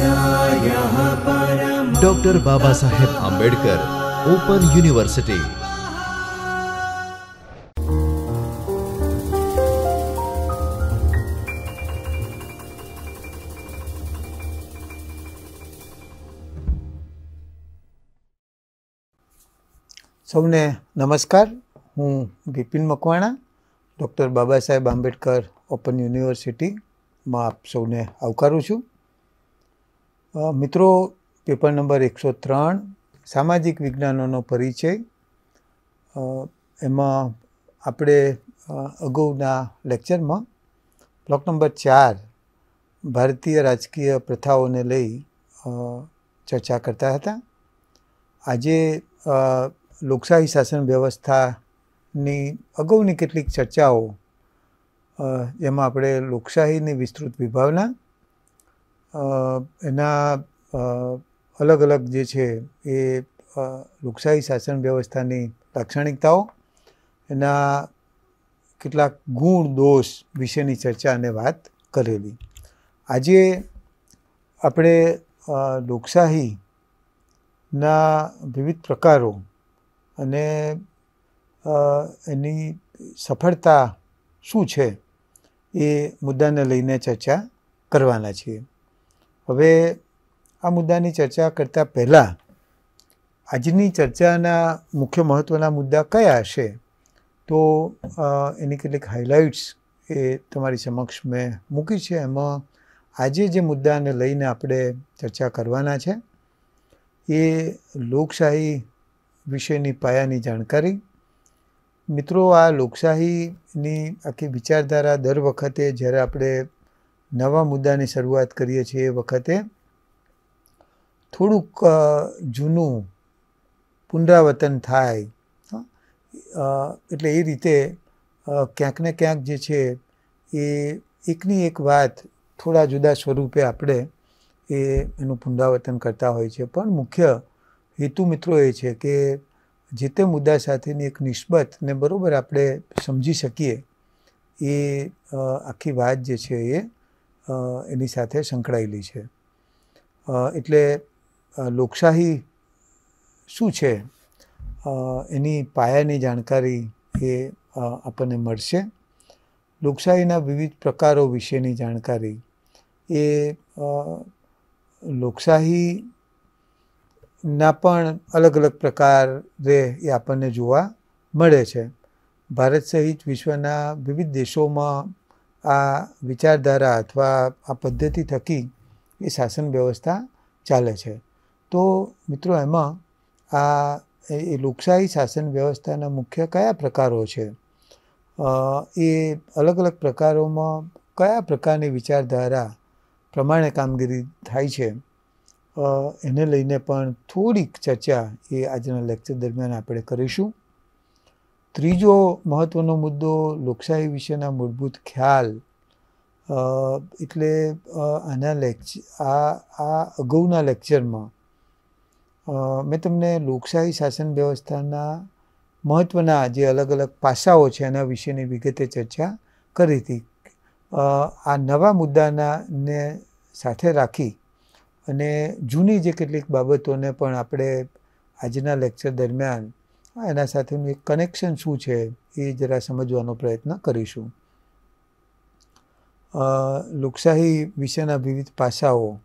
doctor Baba Saheb Ambedkar open university સૌને નમસ્કાર હું વિપિન મકવાણા ડૉક્ટર બાબા સાહેબ આંબેડકર ઓપન યુનિવર્સિટીમાં આપ સૌને આવકારું છું મિત્રો પેપર નંબર એકસો ત્રણ સામાજિક વિજ્ઞાનોનો પરિચય એમાં આપણે અગાઉના લેક્ચરમાં બ્લોક નંબર ચાર ભારતીય રાજકીય પ્રથાઓને લઈ ચર્ચા કરતા હતા આજે લોકશાહી શાસન વ્યવસ્થાની અગાઉની કેટલીક ચર્ચાઓ જેમાં આપણે લોકશાહીની વિસ્તૃત વિભાવના એના અલગ અલગ જે છે એ લોકશાહી શાસન વ્યવસ્થાની લાક્ષણિકતાઓ એના કેટલાક ગુણ દોષ વિશેની ચર્ચા અને વાત કરેલી આજે આપણે લોકશાહીના વિવિધ પ્રકારો અને એની સફળતા શું છે એ મુદ્દાને લઈને ચર્ચા કરવાના છીએ હવે આ મુદ્દાની ચર્ચા કરતાં પહેલાં આજની ચર્ચાના મુખ્ય મહત્ત્વના મુદ્દા કયા હશે તો એની કેટલીક હાઇલાઇટ્સ એ તમારી સમક્ષ મેં મૂકી છે એમાં આજે જે મુદ્દાને લઈને આપણે ચર્ચા કરવાના છે એ લોકશાહી વિશેની પાયાની જાણકારી મિત્રો આ લોકશાહીની આખી વિચારધારા દર વખતે જ્યારે આપણે નવા મુદ્દાની શરૂઆત કરીએ છીએ એ વખતે થોડુંક જૂનું પુનરાવર્તન થાય એટલે એ રીતે ક્યાંક ને ક્યાંક જે છે એ એકની એક વાત થોડા જુદા સ્વરૂપે આપણે એ એનું પુનરાવર્તન કરતા હોય છે પણ મુખ્ય હેતુ મિત્રો એ છે કે જે તે મુદ્દા સાથેની એક નિસ્બત ને બરાબર આપણે સમજી શકીએ એ આખી વાત જે છે એ એની સાથે સંકળાયેલી છે એટલે લોકશાહી શું છે એની પાયાની જાણકારી એ આપણને મળશે લોકશાહીના વિવિધ પ્રકારો વિશેની જાણકારી એ લોકશાહીના પણ અલગ અલગ પ્રકારે એ આપણને જોવા મળે છે ભારત સહિત વિશ્વના વિવિધ દેશોમાં આ વિચારધારા અથવા આ પદ્ધતિ થકી એ શાસન વ્યવસ્થા ચાલે છે તો મિત્રો એમાં આ એ લોકશાહી શાસન વ્યવસ્થાના મુખ્ય કયા પ્રકારો છે એ અલગ અલગ પ્રકારોમાં કયા પ્રકારની વિચારધારા પ્રમાણે કામગીરી થાય છે એને લઈને પણ થોડીક ચર્ચા એ આજના લેક્ચર દરમિયાન આપણે કરીશું ત્રીજો મહત્ત્વનો મુદ્દો લોકશાહી વિશેના મૂળભૂત ખ્યાલ એટલે આના લેક્ચ આ આ અગાઉના લેક્ચરમાં મેં તમને લોકશાહી શાસન વ્યવસ્થાના મહત્ત્વના જે અલગ અલગ પાસાઓ છે એના વિશેની વિગતે ચર્ચા કરી હતી આ નવા મુદ્દાના ને સાથે રાખી અને જૂની જે કેટલીક બાબતોને પણ આપણે આજના લેક્ચર દરમિયાન એના સાથેનું એક કનેક્શન શું છે એ જરા સમજવાનો પ્રયત્ન કરીશું લોકશાહી વિશેના વિવિધ પાસાઓ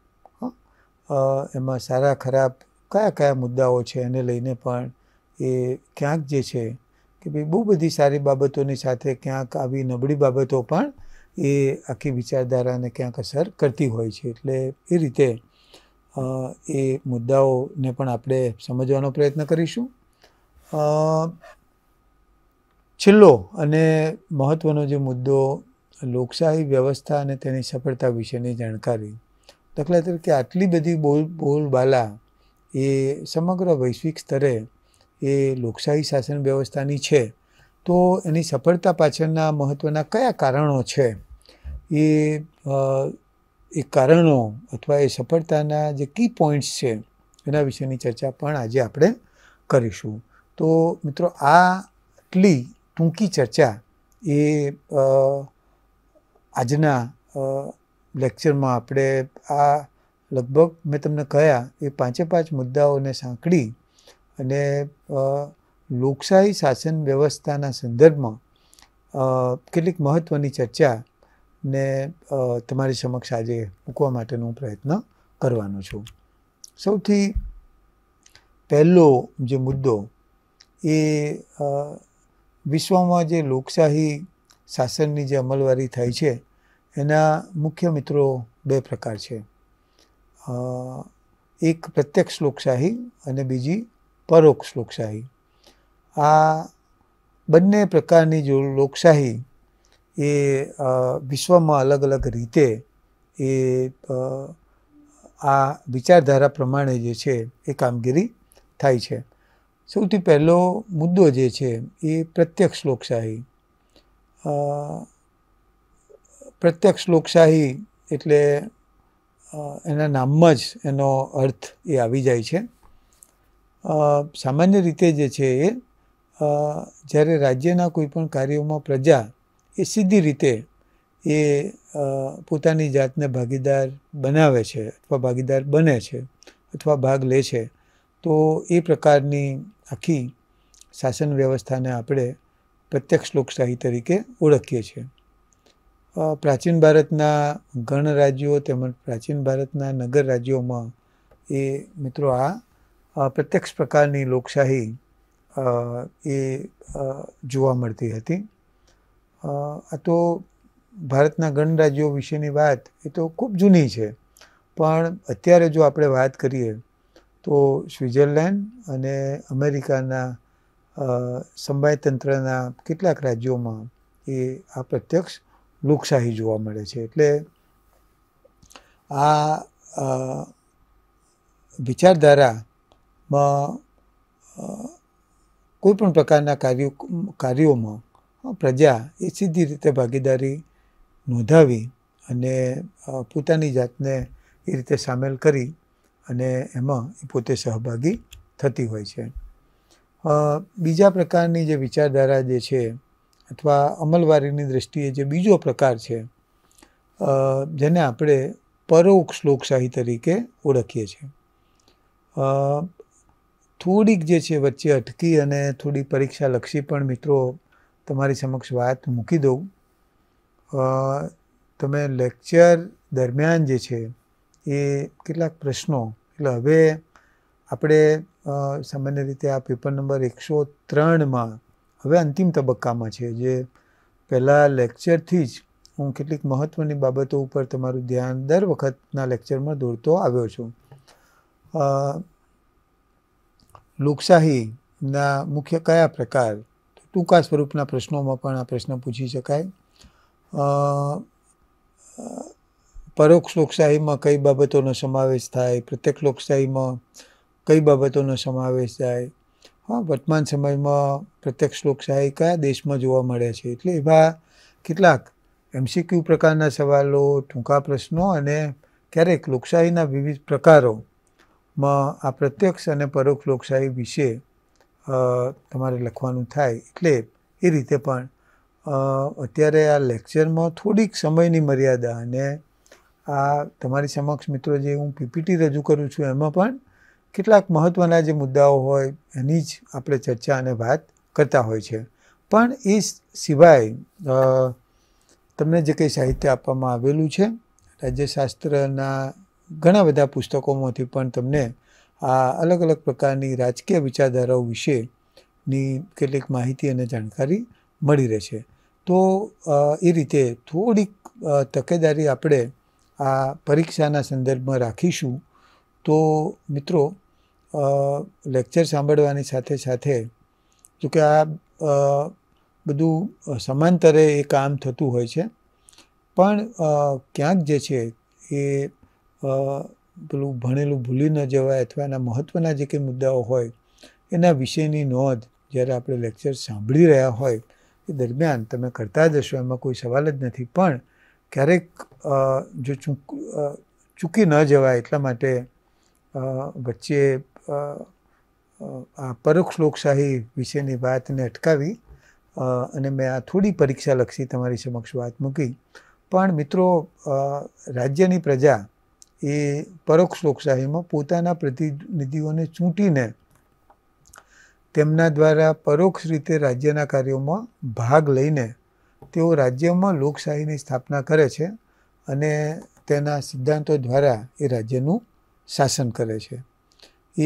એમાં સારા ખરાબ કયા કયા મુદ્દાઓ છે એને લઈને પણ એ ક્યાંક જે છે કે ભાઈ બહુ બધી સારી બાબતોની સાથે ક્યાંક આવી નબળી બાબતો પણ એ આખી વિચારધારાને ક્યાંક અસર કરતી હોય છે એટલે એ રીતે એ મુદ્દાઓને પણ આપણે સમજવાનો પ્રયત્ન કરીશું છેલ્લો અને મહત્ત્વનો જે મુદ્દો લોકશાહી વ્યવસ્થા અને તેની સફળતા વિશેની જાણકારી દાખલા તરીકે આટલી બધી બોલ બોલબાલા એ સમગ્ર વૈશ્વિક સ્તરે એ લોકશાહી શાસન વ્યવસ્થાની છે તો એની સફળતા પાછળના મહત્ત્વના કયા કારણો છે એ એ કારણો અથવા એ સફળતાના જે કી પોઈન્ટ્સ છે એના વિશેની ચર્ચા પણ આજે આપણે કરીશું તો મિત્રો આટલી ટૂંકી ચર્ચા એ આજના લેક્ચરમાં આપણે આ લગભગ મેં તમને કહ્યા એ પાંચે પાંચ મુદ્દાઓને સાંકળી અને લોકશાહી શાસન વ્યવસ્થાના સંદર્ભમાં કેટલીક મહત્ત્વની ચર્ચા ને તમારી સમક્ષ આજે મૂકવા માટેનો પ્રયત્ન કરવાનો છું સૌથી પહેલો જે મુદ્દો એ વિશ્વમાં જે લોકશાહી શાસનની જે અમલવારી થાય છે એના મુખ્ય મિત્રો બે પ્રકાર છે એક પ્રત્યક્ષ લોકશાહી અને બીજી પરોક્ષ લોકશાહી આ બંને પ્રકારની જો લોકશાહી એ વિશ્વમાં અલગ અલગ રીતે એ આ વિચારધારા પ્રમાણે જે છે એ કામગીરી થાય છે સૌથી પહેલો મુદ્દો જે છે એ પ્રત્યક્ષ લોકશાહી પ્રત્યક્ષ લોકશાહી એટલે એના નામમાં જ એનો અર્થ એ આવી જાય છે સામાન્ય રીતે જે છે એ જ્યારે રાજ્યના કોઈ પણ કાર્યોમાં પ્રજા એ સીધી રીતે એ પોતાની જાતને ભાગીદાર બનાવે છે અથવા ભાગીદાર બને છે અથવા ભાગ લે છે તો એ પ્રકારની આખી શાસન વ્યવસ્થાને આપણે પ્રત્યક્ષ લોકશાહી તરીકે ઓળખીએ છીએ પ્રાચીન ભારતના ગણ રાજ્યો તેમજ પ્રાચીન ભારતના નગર રાજ્યોમાં એ મિત્રો આ પ્રત્યક્ષ પ્રકારની લોકશાહી એ જોવા મળતી હતી આ તો ભારતના ગણરાજ્યો વિશેની વાત એ તો ખૂબ જૂની છે પણ અત્યારે જો આપણે વાત કરીએ તો સ્વિટ્ઝરલેન્ડ અને અમેરિકાના સમવાયતંત્રના કેટલાક રાજ્યોમાં એ આ પ્રત્યક્ષ લોકશાહી જોવા મળે છે એટલે આ વિચારધારામાં કોઈપણ પ્રકારના કાર્યો કાર્યોમાં પ્રજા એ સીધી રીતે ભાગીદારી નોંધાવી અને પોતાની જાતને એ રીતે સામેલ કરી અને એમાં પોતે સહભાગી થતી હોય છે બીજા પ્રકારની જે વિચારધારા જે છે અથવા અમલવારીની દૃષ્ટિએ જે બીજો પ્રકાર છે જેને આપણે પરોક્ષ લોકશાહી તરીકે ઓળખીએ છીએ થોડીક જે છે વચ્ચે અટકી અને થોડી પરીક્ષાલક્ષી પણ મિત્રો તમારી સમક્ષ વાત મૂકી દઉં તમે લેક્ચર દરમિયાન જે છે એ કેટલાક પ્રશ્નો એટલે હવે આપણે સામાન્ય રીતે આ પેપર નંબર એકસો ત્રણમાં હવે અંતિમ તબક્કામાં છે જે પહેલાં લેક્ચરથી જ હું કેટલીક મહત્ત્વની બાબતો ઉપર તમારું ધ્યાન દર વખતના લેક્ચરમાં દોરતો આવ્યો છું લોકશાહીના મુખ્ય કયા પ્રકાર ટૂંકા સ્વરૂપના પ્રશ્નોમાં પણ આ પ્રશ્ન પૂછી શકાય પરોક્ષ લોકશાહીમાં કઈ બાબતોનો સમાવેશ થાય પ્રત્યક્ષ લોકશાહીમાં કઈ બાબતોનો સમાવેશ થાય હા વર્તમાન સમયમાં પ્રત્યક્ષ લોકશાહી કયા દેશમાં જોવા મળે છે એટલે એવા કેટલાક એમસીક્યુ પ્રકારના સવાલો ટૂંકા પ્રશ્નો અને ક્યારેક લોકશાહીના વિવિધ પ્રકારોમાં આ પ્રત્યક્ષ અને પરોક્ષ લોકશાહી વિશે તમારે લખવાનું થાય એટલે એ રીતે પણ અત્યારે આ લેક્ચરમાં થોડીક સમયની મર્યાદા અને આ તમારી સમક્ષ મિત્રો જે હું પીપીટી રજૂ કરું છું એમાં પણ કેટલાક મહત્ત્વના જે મુદ્દાઓ હોય એની જ આપણે ચર્ચા અને વાત કરતા હોય છે પણ એ સિવાય તમને જે કંઈ સાહિત્ય આપવામાં આવેલું છે રાજ્યશાસ્ત્રના ઘણા બધા પુસ્તકોમાંથી પણ તમને આ અલગ અલગ પ્રકારની રાજકીય વિચારધારાઓ વિશેની કેટલીક માહિતી અને જાણકારી મળી રહેશે તો એ રીતે થોડીક તકેદારી આપણે આ પરીક્ષાના સંદર્ભમાં રાખીશું તો મિત્રો લેક્ચર સાંભળવાની સાથે સાથે જો કે આ બધું સમાંતરે એ કામ થતું હોય છે પણ ક્યાંક જે છે એ પેલું ભણેલું ભૂલી ન જવાય અથવા એના મહત્ત્વના જે કંઈ મુદ્દાઓ હોય એના વિશેની નોંધ જ્યારે આપણે લેક્ચર સાંભળી રહ્યા હોય એ દરમિયાન તમે કરતા જશો એમાં કોઈ સવાલ જ નથી પણ ક્યારેક જો ચૂક ચૂકી ન જવાય એટલા માટે વચ્ચે આ પરોક્ષ લોકશાહી વિશેની વાતને અટકાવી અને મેં આ થોડી પરીક્ષા પરીક્ષાલક્ષી તમારી સમક્ષ વાત મૂકી પણ મિત્રો રાજ્યની પ્રજા એ પરોક્ષ લોકશાહીમાં પોતાના પ્રતિનિધિઓને ચૂંટીને તેમના દ્વારા પરોક્ષ રીતે રાજ્યના કાર્યોમાં ભાગ લઈને તેઓ રાજ્યમાં લોકશાહીની સ્થાપના કરે છે અને તેના સિદ્ધાંતો દ્વારા એ રાજ્યનું શાસન કરે છે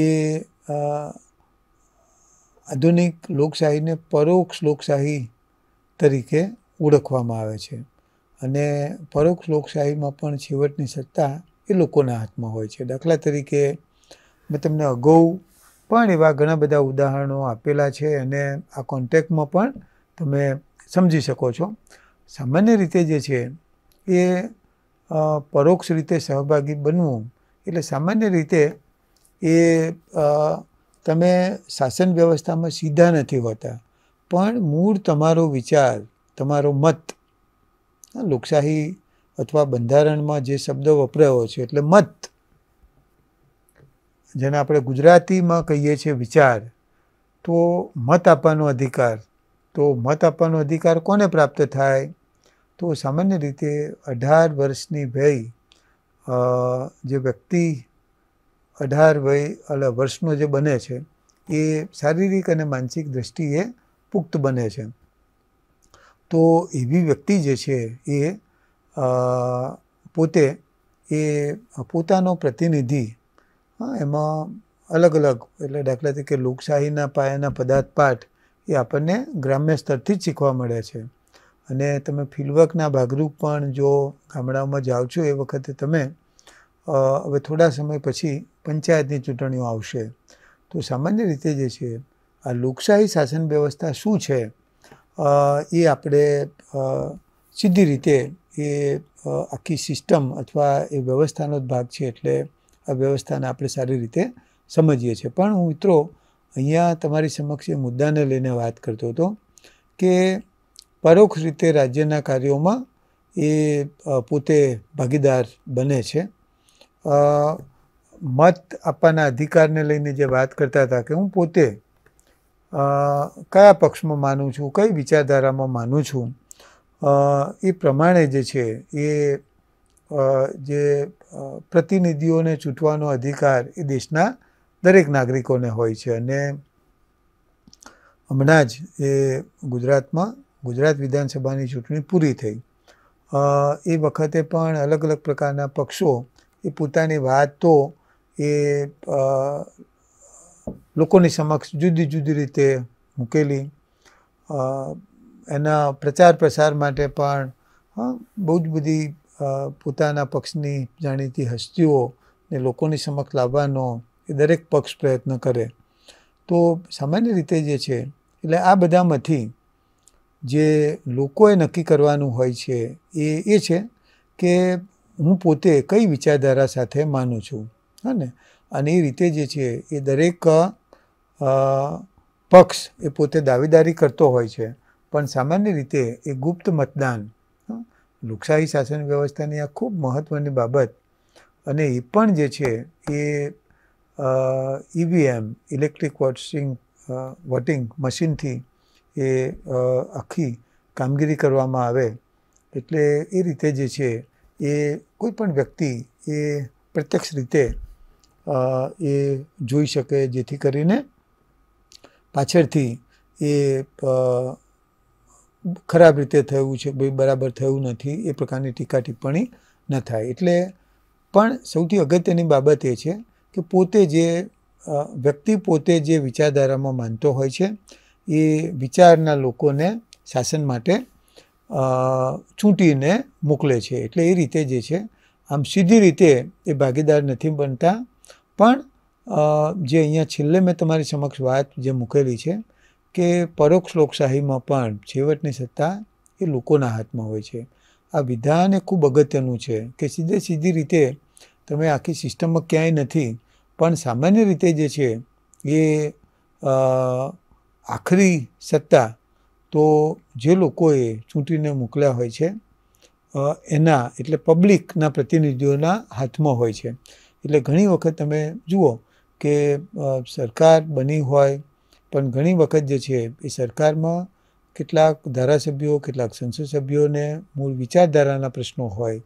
એ આધુનિક લોકશાહીને પરોક્ષ લોકશાહી તરીકે ઓળખવામાં આવે છે અને પરોક્ષ લોકશાહીમાં પણ છેવટની સત્તા એ લોકોના હાથમાં હોય છે દાખલા તરીકે મેં તમને અગાઉ પણ એવા ઘણા બધા ઉદાહરણો આપેલા છે અને આ કોન્ટેક્ટમાં પણ તમે સમજી શકો છો સામાન્ય રીતે જે છે એ પરોક્ષ રીતે સહભાગી બનવું એટલે સામાન્ય રીતે એ તમે શાસન વ્યવસ્થામાં સીધા નથી હોતા પણ મૂળ તમારો વિચાર તમારો મત લોકશાહી અથવા બંધારણમાં જે શબ્દ વપરાયો છે એટલે મત જેને આપણે ગુજરાતીમાં કહીએ છીએ વિચાર તો મત આપવાનો અધિકાર તો મત આપવાનો અધિકાર કોને પ્રાપ્ત થાય તો સામાન્ય રીતે અઢાર વર્ષની વય જે વ્યક્તિ અઢાર વય એટલે વર્ષનો જે બને છે એ શારીરિક અને માનસિક દ્રષ્ટિએ પુખ્ત બને છે તો એવી વ્યક્તિ જે છે એ પોતે એ પોતાનો પ્રતિનિધિ એમાં અલગ અલગ એટલે દાખલા તરીકે લોકશાહીના પાયાના પદાર્થ પાઠ એ આપણને ગ્રામ્ય સ્તરથી જ શીખવા મળે છે અને તમે ફિલ્ડવર્કના ભાગરૂપ પણ જો ગામડાઓમાં જાઓ છો એ વખતે તમે હવે થોડા સમય પછી પંચાયતની ચૂંટણીઓ આવશે તો સામાન્ય રીતે જે છે આ લોકશાહી શાસન વ્યવસ્થા શું છે એ આપણે સીધી રીતે એ આખી સિસ્ટમ અથવા એ વ્યવસ્થાનો જ ભાગ છે એટલે આ વ્યવસ્થાને આપણે સારી રીતે સમજીએ છીએ પણ હું મિત્રો અહીંયા તમારી સમક્ષ એ મુદ્દાને લઈને વાત કરતો હતો કે પરોક્ષ રીતે રાજ્યના કાર્યોમાં એ પોતે ભાગીદાર બને છે મત આપવાના અધિકારને લઈને જે વાત કરતા હતા કે હું પોતે કયા પક્ષમાં માનું છું કઈ વિચારધારામાં માનું છું એ પ્રમાણે જે છે એ જે પ્રતિનિધિઓને ચૂંટવાનો અધિકાર એ દેશના દરેક નાગરિકોને હોય છે અને હમણાં જ એ ગુજરાતમાં ગુજરાત વિધાનસભાની ચૂંટણી પૂરી થઈ એ વખતે પણ અલગ અલગ પ્રકારના પક્ષો એ પોતાની વાતો એ લોકોની સમક્ષ જુદી જુદી રીતે મૂકેલી એના પ્રચાર પ્રસાર માટે પણ બહુ જ બધી પોતાના પક્ષની જાણીતી હસ્તીઓ ને લોકોની સમક્ષ લાવવાનો એ દરેક પક્ષ પ્રયત્ન કરે તો સામાન્ય રીતે જે છે એટલે આ બધામાંથી જે લોકોએ નક્કી કરવાનું હોય છે એ એ છે કે હું પોતે કઈ વિચારધારા સાથે માનું છું હા ને અને એ રીતે જે છે એ દરેક પક્ષ એ પોતે દાવેદારી કરતો હોય છે પણ સામાન્ય રીતે એ ગુપ્ત મતદાન લોકશાહી શાસન વ્યવસ્થાની આ ખૂબ મહત્ત્વની બાબત અને એ પણ જે છે એ ઈવીએમ ઇલેક્ટ્રિક વોટિંગ વોટિંગ મશીનથી એ આખી કામગીરી કરવામાં આવે એટલે એ રીતે જે છે એ કોઈ પણ વ્યક્તિ એ પ્રત્યક્ષ રીતે એ જોઈ શકે જેથી કરીને પાછળથી એ ખરાબ રીતે થયું છે ભાઈ બરાબર થયું નથી એ પ્રકારની ટીકા ટિપ્પણી ન થાય એટલે પણ સૌથી અગત્યની બાબત એ છે કે પોતે જે વ્યક્તિ પોતે જે વિચારધારામાં માનતો હોય છે એ વિચારના લોકોને શાસન માટે ચૂંટીને મોકલે છે એટલે એ રીતે જે છે આમ સીધી રીતે એ ભાગીદાર નથી બનતા પણ જે અહીંયા છેલ્લે મેં તમારી સમક્ષ વાત જે મૂકેલી છે કે પરોક્ષ લોકશાહીમાં પણ છેવટની સત્તા એ લોકોના હાથમાં હોય છે આ વિધાન એ ખૂબ અગત્યનું છે કે સીધે સીધી રીતે તમે આખી સિસ્ટમમાં ક્યાંય નથી પણ સામાન્ય રીતે જે છે એ આખરી સત્તા તો જે લોકોએ ચૂંટીને મોકલ્યા હોય છે એના એટલે પબ્લિકના પ્રતિનિધિઓના હાથમાં હોય છે એટલે ઘણી વખત તમે જુઓ કે સરકાર બની હોય પણ ઘણી વખત જે છે એ સરકારમાં કેટલાક ધારાસભ્યો કેટલાક સંસદ સભ્યોને મૂળ વિચારધારાના પ્રશ્નો હોય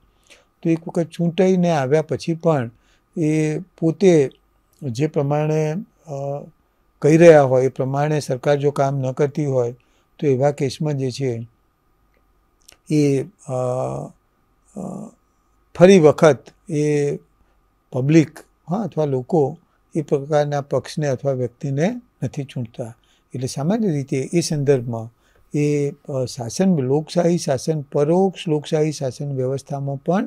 તો એક વખત ચૂંટાઈને આવ્યા પછી પણ એ પોતે જે પ્રમાણે કહી રહ્યા હોય એ પ્રમાણે સરકાર જો કામ ન કરતી હોય તો એવા કેસમાં જે છે એ ફરી વખત એ પબ્લિક હા અથવા લોકો એ પ્રકારના પક્ષને અથવા વ્યક્તિને નથી ચૂંટતા એટલે સામાન્ય રીતે એ સંદર્ભમાં એ શાસન લોકશાહી શાસન પરોક્ષ લોકશાહી શાસન વ્યવસ્થામાં પણ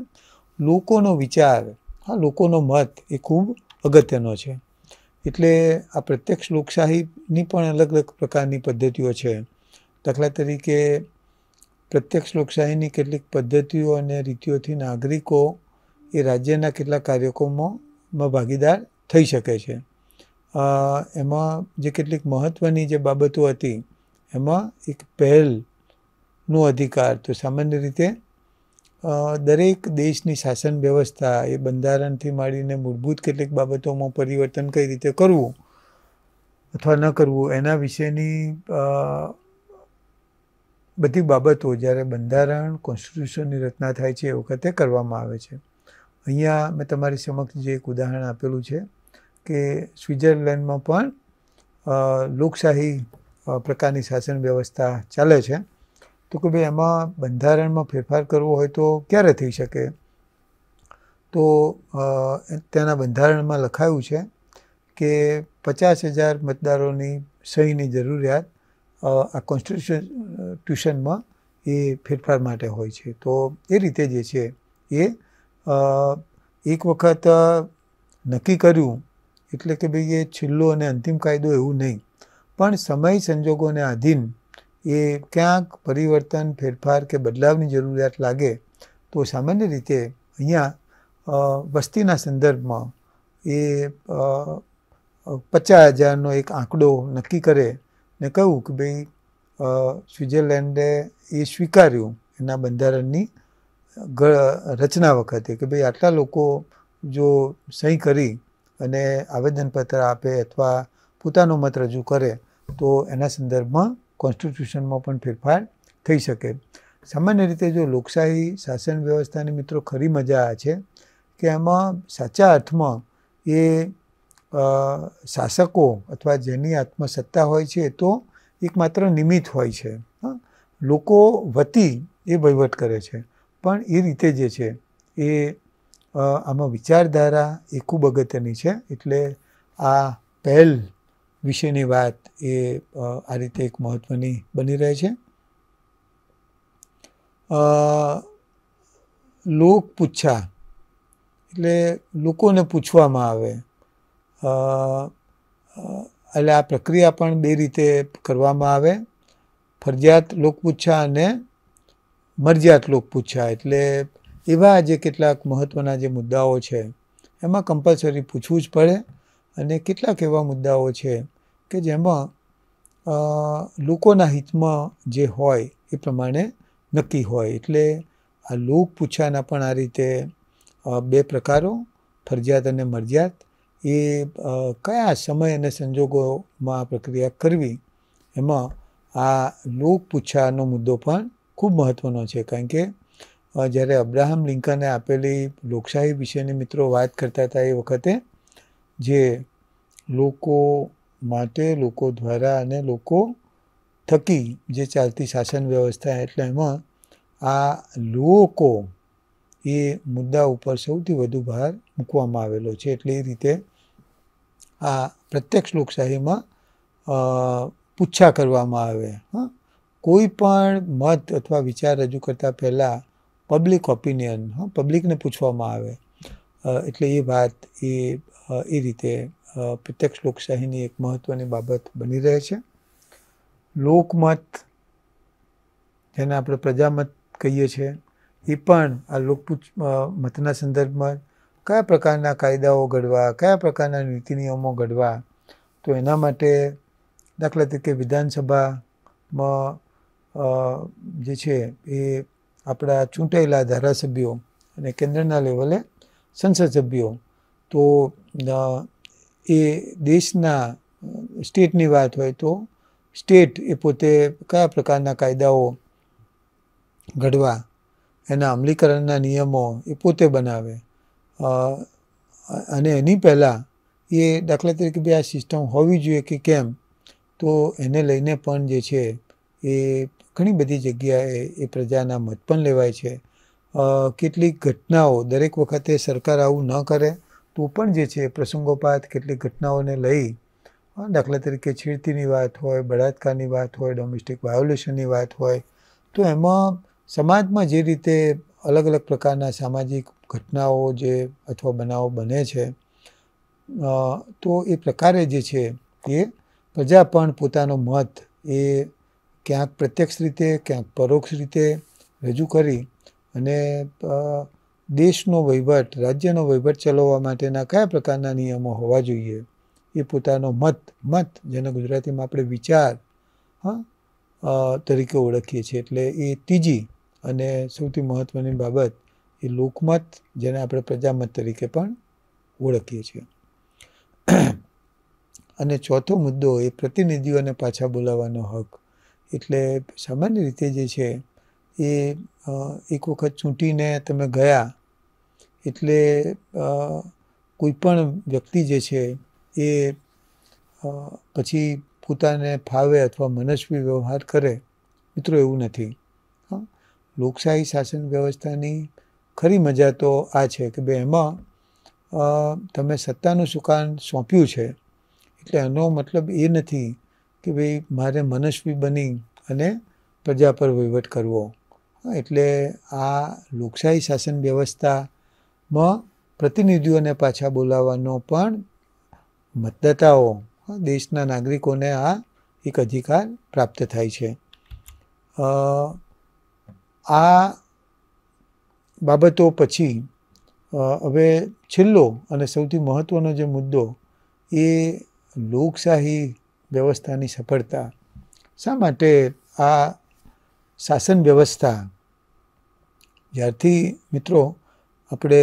લોકોનો વિચાર હા લોકોનો મત એ ખૂબ અગત્યનો છે એટલે આ પ્રત્યક્ષ લોકશાહીની પણ અલગ અલગ પ્રકારની પદ્ધતિઓ છે દાખલા તરીકે પ્રત્યક્ષ લોકશાહીની કેટલીક પદ્ધતિઓ અને રીતિઓથી નાગરિકો એ રાજ્યના કેટલાક કાર્યક્રમોમાં ભાગીદાર થઈ શકે છે એમાં જે કેટલીક મહત્ત્વની જે બાબતો હતી એમાં એક પહેલનો અધિકાર તો સામાન્ય રીતે દરેક દેશની શાસન વ્યવસ્થા એ બંધારણથી માંડીને મૂળભૂત કેટલીક બાબતોમાં પરિવર્તન કઈ રીતે કરવું અથવા ન કરવું એના વિશેની બધી બાબતો જ્યારે બંધારણ કોન્સ્ટિટ્યુશનની રચના થાય છે એ વખતે કરવામાં આવે છે અહીંયા મેં તમારી સમક્ષ જે એક ઉદાહરણ આપેલું છે કે સ્વિટ્ઝરલેન્ડમાં પણ લોકશાહી પ્રકારની શાસન વ્યવસ્થા ચાલે છે તો કે ભાઈ એમાં બંધારણમાં ફેરફાર કરવો હોય તો ક્યારે થઈ શકે તો તેના બંધારણમાં લખાયું છે કે પચાસ હજાર મતદારોની સહીની જરૂરિયાત આ કોન્સ્ટિટ્યુશન ટ્યુશનમાં એ ફેરફાર માટે હોય છે તો એ રીતે જે છે એ એક વખત નક્કી કર્યું એટલે કે ભાઈ એ છેલ્લો અને અંતિમ કાયદો એવું નહીં પણ સમય સંજોગોને આધીન એ ક્યાંક પરિવર્તન ફેરફાર કે બદલાવની જરૂરિયાત લાગે તો સામાન્ય રીતે અહીંયા વસ્તીના સંદર્ભમાં એ પચાસ હજારનો એક આંકડો નક્કી કરે ને કહું કે ભાઈ સ્વિટ્ઝરલેન્ડે એ સ્વીકાર્યું એના બંધારણની રચના વખતે કે ભાઈ આટલા લોકો જો સહી કરી અને આવેદનપત્ર આપે અથવા પોતાનો મત રજૂ કરે તો એના સંદર્ભમાં કોન્સ્ટિટ્યુશનમાં પણ ફેરફાર થઈ શકે સામાન્ય રીતે જો લોકશાહી શાસન વ્યવસ્થાની મિત્રો ખરી મજા આ છે કે એમાં સાચા અર્થમાં એ શાસકો અથવા જેની આત્મસત્તા હોય છે તો એકમાત્ર નિમિત્ત હોય છે લોકો વતી એ વહીવટ કરે છે પણ એ રીતે જે છે એ આમાં વિચારધારા એ ખૂબ અગત્યની છે એટલે આ પહેલ વિશેની વાત એ આ રીતે એક મહત્ત્વની બની રહે છે લોક પૂછા એટલે લોકોને પૂછવામાં આવે એટલે આ પ્રક્રિયા પણ બે રીતે કરવામાં આવે ફરજિયાત લોકપૂછા અને મરજિયાત લોકપૂછા એટલે એવા જે કેટલાક મહત્ત્વના જે મુદ્દાઓ છે એમાં કમ્પલસરી પૂછવું જ પડે અને કેટલાક એવા મુદ્દાઓ છે કે જેમાં લોકોના હિતમાં જે હોય એ પ્રમાણે નક્કી હોય એટલે આ લોક પૂછાના પણ આ રીતે બે પ્રકારો ફરજિયાત અને મરજિયાત એ કયા સમય અને સંજોગોમાં આ પ્રક્રિયા કરવી એમાં આ લોક પૂછાનો મુદ્દો પણ ખૂબ મહત્ત્વનો છે કારણ કે જ્યારે અબ્રાહમ લિંકને આપેલી લોકશાહી વિશેની મિત્રો વાત કરતા હતા એ વખતે જે લોકો માટે લોકો દ્વારા અને લોકો થકી જે ચાલતી શાસન વ્યવસ્થા એટલે એમાં આ લોકો એ મુદ્દા ઉપર સૌથી વધુ ભાર મૂકવામાં આવેલો છે એટલે એ રીતે આ પ્રત્યક્ષ લોકશાહીમાં પૂછા કરવામાં આવે હા કોઈ પણ મત અથવા વિચાર રજૂ કરતાં પહેલાં પબ્લિક ઓપિનિયન હા પબ્લિકને પૂછવામાં આવે એટલે એ વાત એ એ રીતે પ્રત્યક્ષ લોકશાહીની એક મહત્ત્વની બાબત બની રહે છે લોકમત જેને આપણે પ્રજામત કહીએ છીએ એ પણ આ લોકપૂછ મતના સંદર્ભમાં કયા પ્રકારના કાયદાઓ ઘડવા કયા પ્રકારના નીતિ નિયમો ઘડવા તો એના માટે દાખલા તરીકે વિધાનસભામાં જે છે એ આપણા ચૂંટાયેલા ધારાસભ્યો અને કેન્દ્રના લેવલે સંસદ સભ્યો તો એ દેશના સ્ટેટની વાત હોય તો સ્ટેટ એ પોતે કયા પ્રકારના કાયદાઓ ઘડવા એના અમલીકરણના નિયમો એ પોતે બનાવે અને એની પહેલાં એ દાખલા તરીકે બી આ સિસ્ટમ હોવી જોઈએ કે કેમ તો એને લઈને પણ જે છે એ ઘણી બધી જગ્યાએ એ પ્રજાના મત પણ લેવાય છે કેટલીક ઘટનાઓ દરેક વખતે સરકાર આવું ન કરે તો પણ જે છે પ્રસંગોપાત કેટલીક ઘટનાઓને લઈ દાખલા તરીકે છેડતીની વાત હોય બળાત્કારની વાત હોય ડોમેસ્ટિક વાયોલેશનની વાત હોય તો એમાં સમાજમાં જે રીતે અલગ અલગ પ્રકારના સામાજિક ઘટનાઓ જે અથવા બનાવો બને છે તો એ પ્રકારે જે છે એ પ્રજા પણ પોતાનો મત એ ક્યાંક પ્રત્યક્ષ રીતે ક્યાંક પરોક્ષ રીતે રજૂ કરી અને દેશનો વહીવટ રાજ્યનો વહીવટ ચલાવવા માટેના કયા પ્રકારના નિયમો હોવા જોઈએ એ પોતાનો મત મત જેને ગુજરાતીમાં આપણે વિચાર હા તરીકે ઓળખીએ છીએ એટલે એ ત્રીજી અને સૌથી મહત્ત્વની બાબત એ લોકમત જેને આપણે પ્રજામત તરીકે પણ ઓળખીએ છીએ અને ચોથો મુદ્દો એ પ્રતિનિધિઓને પાછા બોલાવવાનો હક એટલે સામાન્ય રીતે જે છે એ એક વખત ચૂંટીને તમે ગયા એટલે કોઈ પણ વ્યક્તિ જે છે એ પછી પોતાને ફાવે અથવા મનસ્વી વ્યવહાર કરે મિત્રો એવું નથી હા લોકશાહી શાસન વ્યવસ્થાની ખરી મજા તો આ છે કે ભાઈ એમાં તમે સત્તાનું સુકાન સોંપ્યું છે એટલે એનો મતલબ એ નથી કે ભાઈ મારે મનસ્વી બની અને પ્રજા પર વહીવટ કરવો એટલે આ લોકશાહી શાસન વ્યવસ્થામાં પ્રતિનિધિઓને પાછા બોલાવવાનો પણ મતદાતાઓ દેશના નાગરિકોને આ એક અધિકાર પ્રાપ્ત થાય છે આ બાબતો પછી હવે છેલ્લો અને સૌથી મહત્ત્વનો જે મુદ્દો એ લોકશાહી વ્યવસ્થાની સફળતા શા માટે આ શાસન વ્યવસ્થા જ્યારથી મિત્રો આપણે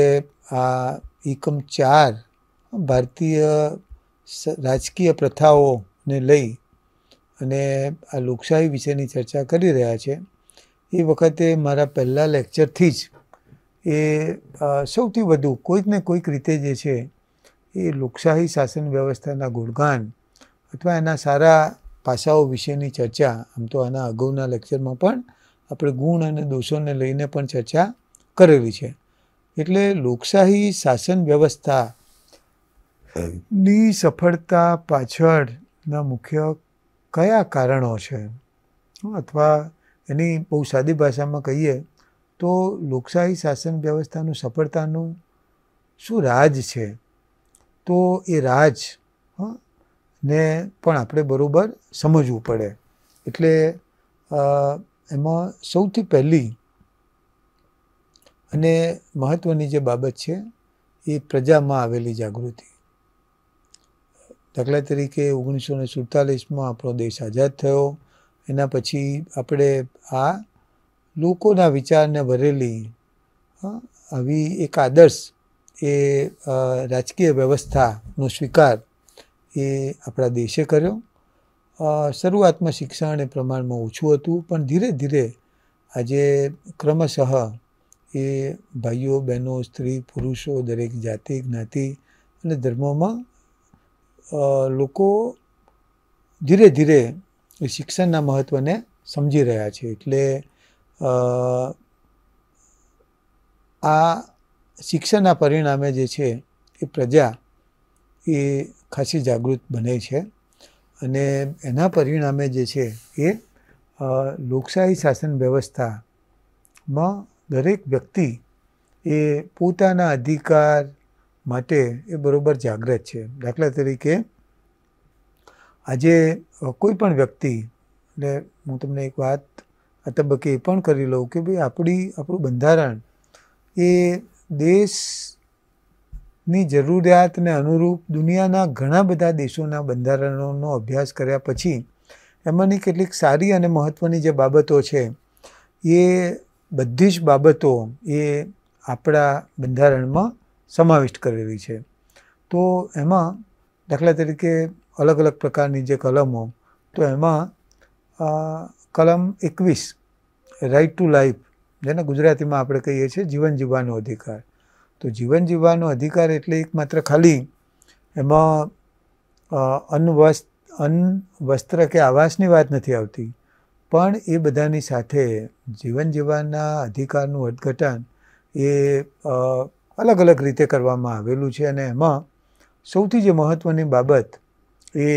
આ એકમ ચાર ભારતીય રાજકીય પ્રથાઓને લઈ અને આ લોકશાહી વિશેની ચર્ચા કરી રહ્યા છે એ વખતે મારા પહેલાં લેક્ચરથી જ એ સૌથી વધુ કોઈક ને કોઈક રીતે જે છે એ લોકશાહી શાસન વ્યવસ્થાના ગુણગાન અથવા એના સારા પાસાઓ વિશેની ચર્ચા આમ તો આના અગાઉના લેક્ચરમાં પણ આપણે ગુણ અને દોષોને લઈને પણ ચર્ચા કરેલી છે એટલે લોકશાહી શાસન વ્યવસ્થા ની સફળતા પાછળના મુખ્ય કયા કારણો છે અથવા એની બહુ સાદી ભાષામાં કહીએ તો લોકશાહી શાસન વ્યવસ્થાનું સફળતાનું શું રાજ છે તો એ રાજ ને પણ આપણે બરાબર સમજવું પડે એટલે એમાં સૌથી પહેલી અને મહત્ત્વની જે બાબત છે એ પ્રજામાં આવેલી જાગૃતિ દાખલા તરીકે ઓગણીસો ને સુડતાલીસમાં આપણો દેશ આઝાદ થયો એના પછી આપણે આ લોકોના વિચારને ભરેલી આવી એક આદર્શ એ રાજકીય વ્યવસ્થાનો સ્વીકાર એ આપણા દેશે કર્યો શરૂઆતમાં શિક્ષણ એ પ્રમાણમાં ઓછું હતું પણ ધીરે ધીરે આજે ક્રમશઃ એ ભાઈઓ બહેનો સ્ત્રી પુરુષો દરેક જાતિ જ્ઞાતિ અને ધર્મોમાં લોકો ધીરે ધીરે શિક્ષણના મહત્ત્વને સમજી રહ્યા છે એટલે આ શિક્ષણના પરિણામે જે છે એ પ્રજા એ ખાસી જાગૃત બને છે અને એના પરિણામે જે છે એ લોકશાહી શાસન વ્યવસ્થામાં દરેક વ્યક્તિ એ પોતાના અધિકાર માટે એ બરાબર જાગૃત છે દાખલા તરીકે આજે કોઈ પણ વ્યક્તિ એટલે હું તમને એક વાત આ તબક્કે એ પણ કરી લઉં કે ભાઈ આપણી આપણું બંધારણ એ દેશ ની જરૂરિયાતને અનુરૂપ દુનિયાના ઘણા બધા દેશોના બંધારણોનો અભ્યાસ કર્યા પછી એમાંની કેટલીક સારી અને મહત્ત્વની જે બાબતો છે એ બધી જ બાબતો એ આપણા બંધારણમાં સમાવિષ્ટ કરેલી છે તો એમાં દાખલા તરીકે અલગ અલગ પ્રકારની જે કલમો તો એમાં કલમ એકવીસ રાઇટ ટુ લાઈફ જેને ગુજરાતીમાં આપણે કહીએ છીએ જીવન જીવવાનો અધિકાર તો જીવન જીવવાનો અધિકાર એટલે એક માત્ર ખાલી એમાં અન્ન અન્ન વસ્ત્ર કે આવાસની વાત નથી આવતી પણ એ બધાની સાથે જીવન જીવવાના અધિકારનું અર્થઘટન એ અલગ અલગ રીતે કરવામાં આવેલું છે અને એમાં સૌથી જે મહત્ત્વની બાબત એ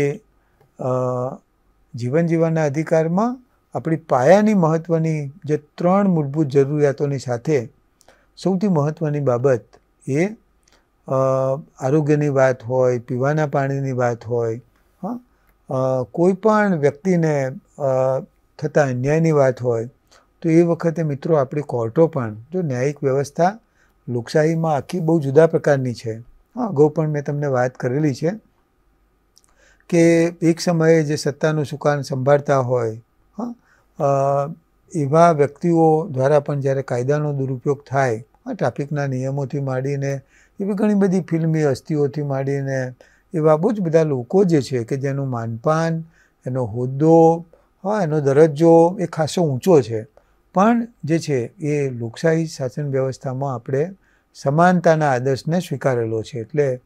જીવન જીવવાના અધિકારમાં આપણી પાયાની મહત્ત્વની જે ત્રણ મૂળભૂત જરૂરિયાતોની સાથે સૌથી મહત્ત્વની બાબત એ આરોગ્યની વાત હોય પીવાના પાણીની વાત હોય હા કોઈ પણ વ્યક્તિને થતા અન્યાયની વાત હોય તો એ વખતે મિત્રો આપણી કોર્ટો પણ જો ન્યાયિક વ્યવસ્થા લોકશાહીમાં આખી બહુ જુદા પ્રકારની છે હા અગાઉ પણ મેં તમને વાત કરેલી છે કે એક સમયે જે સત્તાનું સુકાન સંભાળતા હોય હા એવા વ્યક્તિઓ દ્વારા પણ જ્યારે કાયદાનો દુરુપયોગ થાય આ ટ્રાફિકના નિયમોથી માંડીને એવી ઘણી બધી ફિલ્મી હસ્તીઓથી માંડીને એવા બહુ જ બધા લોકો જે છે કે જેનું માનપાન એનો હોદ્દો હા એનો દરજ્જો એ ખાસો ઊંચો છે પણ જે છે એ લોકશાહી શાસન વ્યવસ્થામાં આપણે સમાનતાના આદર્શને સ્વીકારેલો છે એટલે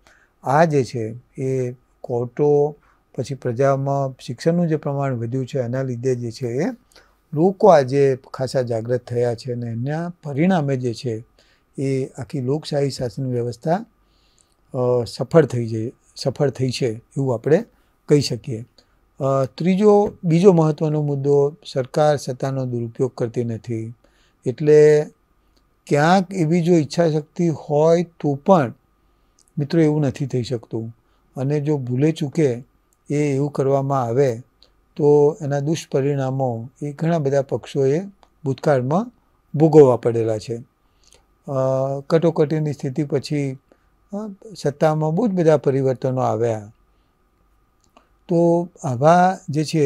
આ જે છે એ કોર્ટો પછી પ્રજામાં શિક્ષણનું જે પ્રમાણ વધ્યું છે એના લીધે જે છે એ લોકો આજે ખાસા જાગૃત થયા છે અને એના પરિણામે જે છે એ આખી લોકશાહી શાસન વ્યવસ્થા સફળ થઈ જઈ સફળ થઈ છે એવું આપણે કહી શકીએ ત્રીજો બીજો મહત્ત્વનો મુદ્દો સરકાર સત્તાનો દુરુપયોગ કરતી નથી એટલે ક્યાંક એવી જો ઈચ્છાશક્તિ હોય તો પણ મિત્રો એવું નથી થઈ શકતું અને જો ભૂલે ચૂકે એ એવું કરવામાં આવે તો એના દુષ્પરિણામો એ ઘણા બધા પક્ષોએ ભૂતકાળમાં ભોગવવા પડેલા છે કટોકટીની સ્થિતિ પછી સત્તામાં બહુ જ બધા પરિવર્તનો આવ્યા તો આવા જે છે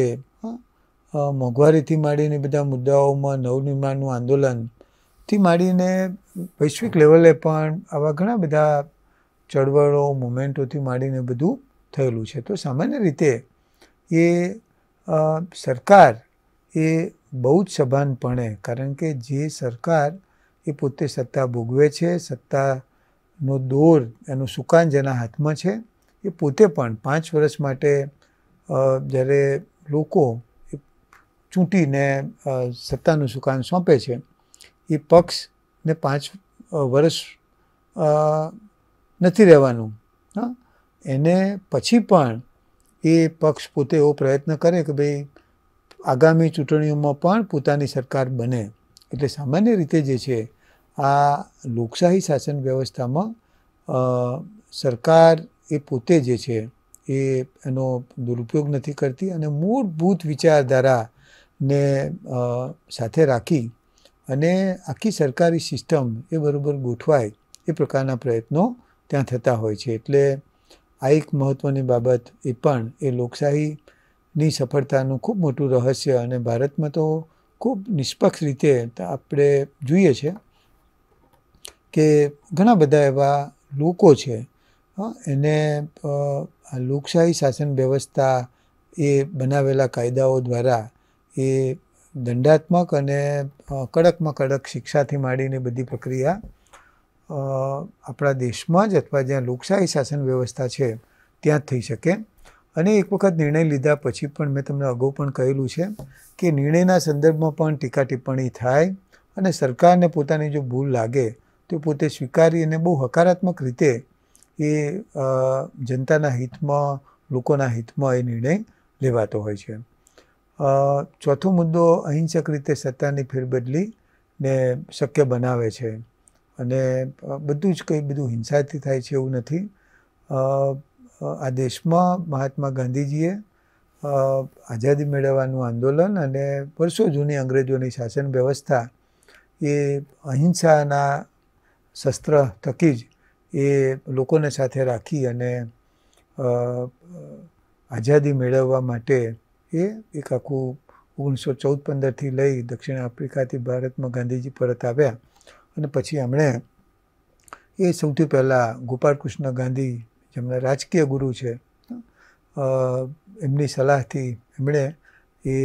મોંઘવારીથી માંડીને બધા મુદ્દાઓમાં નવનિર્માણનું આંદોલનથી માંડીને વૈશ્વિક લેવલે પણ આવા ઘણા બધા ચળવળો મુમેન્ટોથી માંડીને બધું થયેલું છે તો સામાન્ય રીતે એ સરકાર એ બહુ જ સભાનપણે કારણ કે જે સરકાર એ પોતે સત્તા ભોગવે છે સત્તાનો દોર એનું સુકાન જેના હાથમાં છે એ પોતે પણ પાંચ વર્ષ માટે જ્યારે લોકો ચૂંટીને સત્તાનું સુકાન સોંપે છે એ પક્ષને પાંચ વર્ષ નથી રહેવાનું હા એને પછી પણ એ પક્ષ પોતે એવો પ્રયત્ન કરે કે ભાઈ આગામી ચૂંટણીઓમાં પણ પોતાની સરકાર બને એટલે સામાન્ય રીતે જે છે આ લોકશાહી શાસન વ્યવસ્થામાં સરકાર એ પોતે જે છે એ એનો દુરુપયોગ નથી કરતી અને મૂળભૂત વિચારધારાને સાથે રાખી અને આખી સરકારી સિસ્ટમ એ બરાબર ગોઠવાય એ પ્રકારના પ્રયત્નો ત્યાં થતા હોય છે એટલે આ એક મહત્ત્વની બાબત એ પણ એ લોકશાહીની સફળતાનું ખૂબ મોટું રહસ્ય અને ભારતમાં તો ખૂબ નિષ્પક્ષ રીતે આપણે જોઈએ છે કે ઘણા બધા એવા લોકો છે એને લોકશાહી શાસન વ્યવસ્થા એ બનાવેલા કાયદાઓ દ્વારા એ દંડાત્મક અને કડકમાં કડક શિક્ષાથી માંડીને બધી પ્રક્રિયા આપણા દેશમાં જ અથવા જ્યાં લોકશાહી શાસન વ્યવસ્થા છે ત્યાં જ થઈ શકે અને એક વખત નિર્ણય લીધા પછી પણ મેં તમને અગાઉ પણ કહેલું છે કે નિર્ણયના સંદર્ભમાં પણ ટીકા ટિપ્પણી થાય અને સરકારને પોતાની જો ભૂલ લાગે તો પોતે સ્વીકારી અને બહુ હકારાત્મક રીતે એ જનતાના હિતમાં લોકોના હિતમાં એ નિર્ણય લેવાતો હોય છે ચોથો મુદ્દો અહિંસક રીતે સત્તાની ફેરબદલી ને શક્ય બનાવે છે અને બધું જ કંઈ બધું હિંસાથી થાય છે એવું નથી આ દેશમાં મહાત્મા ગાંધીજીએ આઝાદી મેળવવાનું આંદોલન અને વર્ષો જૂની અંગ્રેજોની શાસન વ્યવસ્થા એ અહિંસાના શસ્ત્ર થકી જ એ લોકોને સાથે રાખી અને આઝાદી મેળવવા માટે એ એક આખું ઓગણીસો ચૌદ પંદરથી લઈ દક્ષિણ આફ્રિકાથી ભારતમાં ગાંધીજી પરત આવ્યા અને પછી એમણે એ સૌથી પહેલાં ગોપાલકૃષ્ણ ગાંધી જેમના રાજકીય ગુરુ છે એમની સલાહથી એમણે એ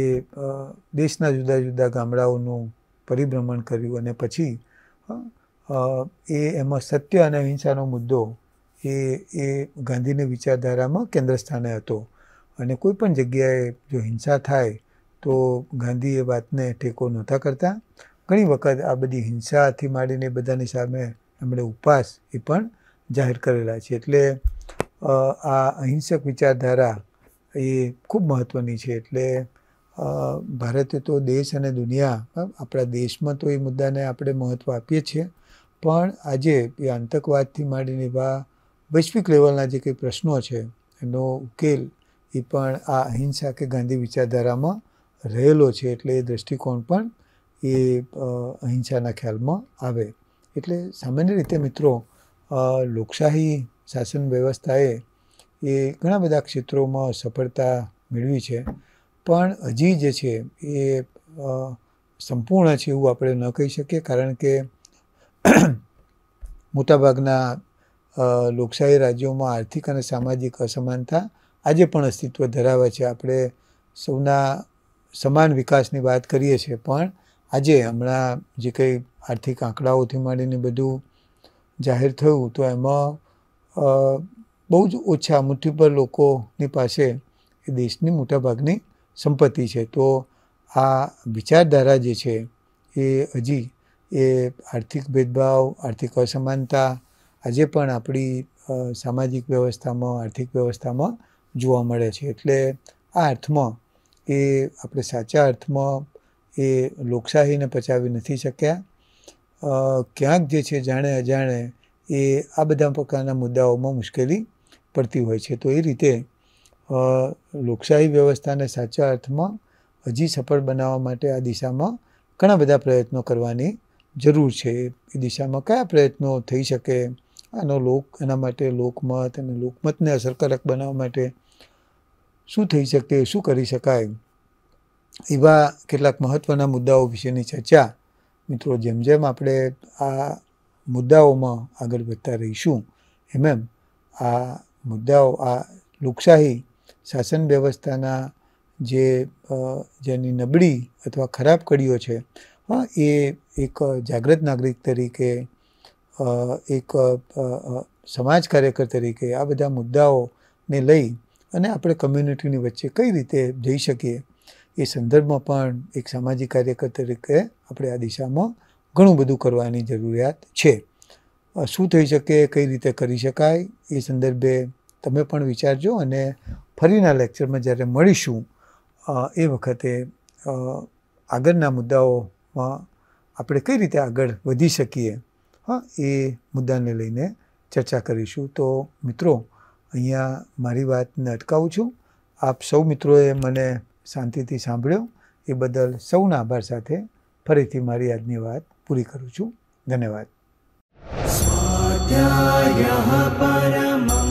દેશના જુદા જુદા ગામડાઓનું પરિભ્રમણ કર્યું અને પછી એ એમાં સત્ય અને અહિંસાનો મુદ્દો એ એ ગાંધીની વિચારધારામાં કેન્દ્ર સ્થાને હતો અને કોઈ પણ જગ્યાએ જો હિંસા થાય તો ગાંધી એ વાતને ટેકો નહોતા કરતા ઘણી વખત આ બધી હિંસાથી માંડીને બધાની સામે એમણે ઉપવાસ એ પણ જાહેર કરેલા છે એટલે આ અહિંસક વિચારધારા એ ખૂબ મહત્ત્વની છે એટલે ભારતે તો દેશ અને દુનિયા આપણા દેશમાં તો એ મુદ્દાને આપણે મહત્ત્વ આપીએ છીએ પણ આજે એ આતંકવાદથી માંડીને એવા વૈશ્વિક લેવલના જે કંઈ પ્રશ્નો છે એનો ઉકેલ એ પણ આ અહિંસા કે ગાંધી વિચારધારામાં રહેલો છે એટલે એ દ્રષ્ટિકોણ પણ એ અહિંસાના ખ્યાલમાં આવે એટલે સામાન્ય રીતે મિત્રો લોકશાહી શાસન વ્યવસ્થાએ એ ઘણા બધા ક્ષેત્રોમાં સફળતા મેળવી છે પણ હજી જે છે એ સંપૂર્ણ છે એવું આપણે ન કહી શકીએ કારણ કે મોટાભાગના લોકશાહી રાજ્યોમાં આર્થિક અને સામાજિક અસમાનતા આજે પણ અસ્તિત્વ ધરાવે છે આપણે સૌના સમાન વિકાસની વાત કરીએ છીએ પણ આજે હમણાં જે કંઈ આર્થિક આંકડાઓથી માંડીને બધું જાહેર થયું તો એમાં બહુ જ ઓછા પર લોકોની પાસે એ દેશની મોટાભાગની સંપત્તિ છે તો આ વિચારધારા જે છે એ હજી એ આર્થિક ભેદભાવ આર્થિક અસમાનતા આજે પણ આપણી સામાજિક વ્યવસ્થામાં આર્થિક વ્યવસ્થામાં જોવા મળે છે એટલે આ અર્થમાં એ આપણે સાચા અર્થમાં એ લોકશાહીને પચાવી નથી શક્યા ક્યાંક જે છે જાણે અજાણે એ આ બધા પ્રકારના મુદ્દાઓમાં મુશ્કેલી પડતી હોય છે તો એ રીતે લોકશાહી વ્યવસ્થાને સાચા અર્થમાં હજી સફળ બનાવવા માટે આ દિશામાં ઘણા બધા પ્રયત્નો કરવાની જરૂર છે એ દિશામાં કયા પ્રયત્નો થઈ શકે આનો લોક એના માટે લોકમત અને લોકમતને અસરકારક બનાવવા માટે શું થઈ શકે શું કરી શકાય એવા કેટલાક મહત્ત્વના મુદ્દાઓ વિશેની ચર્ચા મિત્રો જેમ જેમ આપણે આ મુદ્દાઓમાં આગળ વધતા રહીશું એમ એમ આ મુદ્દાઓ આ લોકશાહી શાસન વ્યવસ્થાના જે જેની નબળી અથવા ખરાબ કડીઓ છે હા એ એક જાગૃત નાગરિક તરીકે એક સમાજ કાર્યકર તરીકે આ બધા મુદ્દાઓને લઈ અને આપણે કમ્યુનિટીની વચ્ચે કઈ રીતે જઈ શકીએ એ સંદર્ભમાં પણ એક સામાજિક કાર્યકર તરીકે આપણે આ દિશામાં ઘણું બધું કરવાની જરૂરિયાત છે શું થઈ શકે કઈ રીતે કરી શકાય એ સંદર્ભે તમે પણ વિચારજો અને ફરીના લેક્ચરમાં જ્યારે મળીશું એ વખતે આગળના મુદ્દાઓમાં આપણે કઈ રીતે આગળ વધી શકીએ હા એ મુદ્દાને લઈને ચર્ચા કરીશું તો મિત્રો અહીંયા મારી વાતને અટકાવું છું આપ સૌ મિત્રોએ મને શાંતિથી સાંભળ્યો એ બદલ સૌના આભાર સાથે ફરીથી મારી આજની વાત પૂરી કરું છું ધન્યવાદ પરમા